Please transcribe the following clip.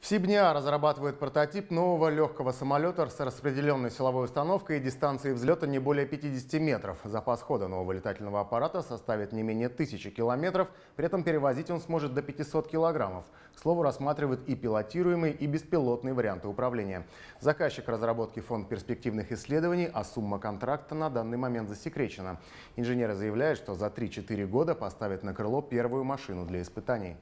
В Сибня разрабатывают прототип нового легкого самолета с распределенной силовой установкой и дистанцией взлета не более 50 метров. Запас хода нового летательного аппарата составит не менее 1000 километров, при этом перевозить он сможет до 500 килограммов. К слову, рассматривают и пилотируемые, и беспилотные варианты управления. Заказчик разработки фонд перспективных исследований, а сумма контракта на данный момент засекречена. Инженеры заявляют, что за 3-4 года поставят на крыло первую машину для испытаний.